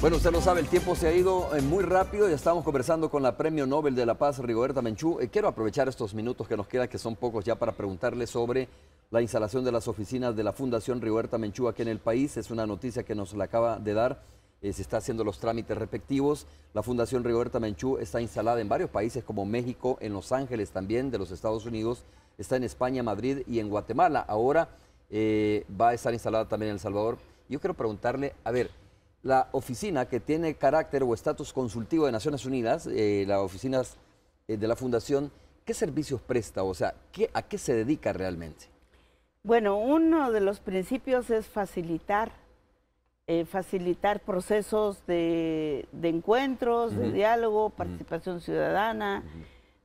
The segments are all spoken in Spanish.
Bueno, usted lo sabe, el tiempo se ha ido eh, muy rápido y estamos conversando con la Premio Nobel de la Paz, Rigoberta Menchú. Eh, quiero aprovechar estos minutos que nos quedan, que son pocos ya, para preguntarle sobre la instalación de las oficinas de la Fundación Rigoberta Menchú aquí en el país. Es una noticia que nos la acaba de dar. Eh, se está haciendo los trámites respectivos. La Fundación Rigoberta Menchú está instalada en varios países como México, en Los Ángeles también, de los Estados Unidos. Está en España, Madrid y en Guatemala. Ahora va a estar instalada también en El Salvador. Yo quiero preguntarle, a ver, la oficina que tiene carácter o estatus consultivo de Naciones Unidas, eh, la oficina eh, de la Fundación, ¿qué servicios presta? O sea, ¿a qué se dedica realmente? Bueno, uno de los principios es facilitar, eh, facilitar procesos de, encuentros, de diálogo, participación ciudadana.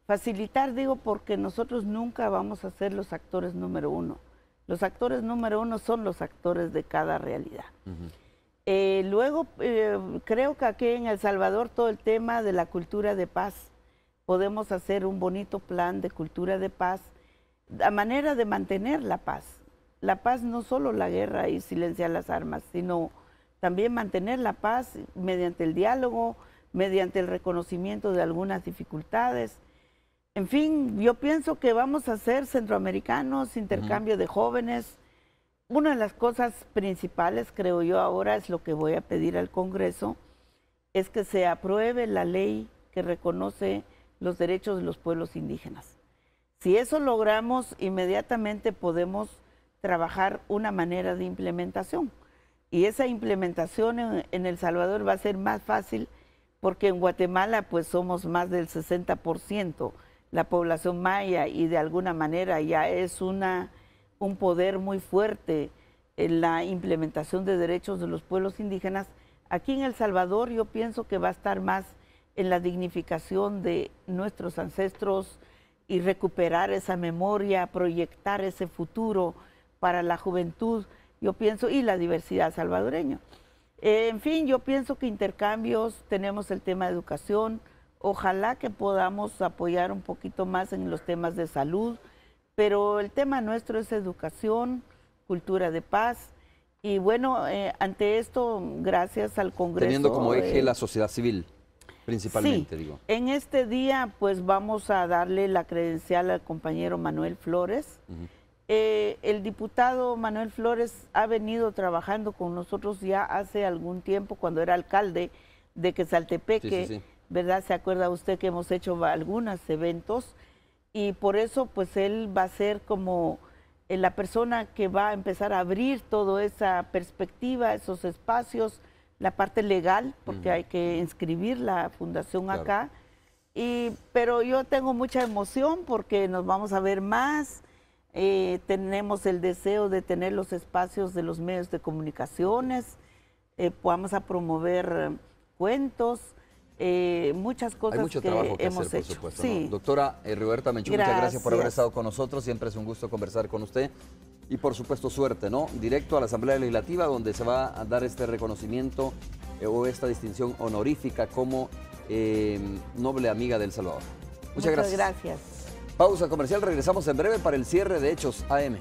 Facilitar, digo, porque nosotros nunca vamos a ser los actores número uno. Los actores número uno son los actores de cada realidad. Eh, luego, eh, creo que aquí en El Salvador todo el tema de la cultura de paz, podemos hacer un bonito plan de cultura de paz, a manera de mantener la paz. La paz no solo la guerra y silenciar las armas, sino también mantener la paz mediante el diálogo, mediante el reconocimiento de algunas dificultades. En fin, yo pienso que vamos a ser centroamericanos, intercambio de jóvenes, una de las cosas principales, creo yo, ahora es lo que voy a pedir al Congreso, es que se apruebe la ley que reconoce los derechos de los pueblos indígenas. Si eso logramos, inmediatamente podemos trabajar una manera de implementación. Y esa implementación en, El Salvador va a ser más fácil porque en Guatemala pues somos más del 60% la población maya y de alguna manera ya es una un poder muy fuerte en la implementación de derechos de los pueblos indígenas. Aquí en El Salvador yo pienso que va a estar más en la dignificación de nuestros ancestros y recuperar esa memoria, proyectar ese futuro para la juventud, yo pienso, y la diversidad salvadoreña. Eh, en fin, yo pienso que intercambios, tenemos el tema de educación, ojalá que podamos apoyar un poquito más en los temas de salud, pero el tema nuestro es educación, cultura de paz. Y bueno, eh, ante esto, gracias al Congreso. Teniendo como eje eh, la sociedad civil, principalmente, sí, En este día, pues vamos a darle la credencial al compañero Manuel Flores. Eh, el diputado Manuel Flores ha venido trabajando con nosotros ya hace algún tiempo, cuando era alcalde de Quetzaltepeque, ¿verdad? ¿Se acuerda usted que hemos hecho algunos eventos? y por eso pues él va a ser como eh, la persona que va a empezar a abrir toda esa perspectiva, esos espacios, la parte legal, porque hay que inscribir la fundación acá. Y, pero yo tengo mucha emoción porque nos vamos a ver más, eh, tenemos el deseo de tener los espacios de los medios de comunicaciones, eh, vamos a promover cuentos, eh, muchas cosas mucho que trabajo hemos hecho. Doctora eh, Roberta Menchú, muchas gracias por haber estado con nosotros. Siempre es un gusto conversar con usted. Y por supuesto, suerte, ¿no? Directo a la Asamblea Legislativa, donde se va a dar este reconocimiento eh, o esta distinción honorífica como noble amiga del Salvador. Muchas, muchas gracias. Pausa comercial, regresamos en breve para el cierre de Hechos AM.